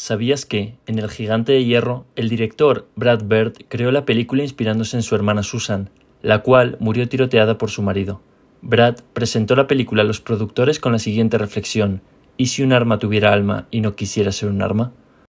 ¿Sabías que, en El Gigante de Hierro, el director Brad Bird creó la película inspirándose en su hermana Susan, la cual murió tiroteada por su marido? Brad presentó la película a los productores con la siguiente reflexión, ¿y si un arma tuviera alma y no quisiera ser un arma?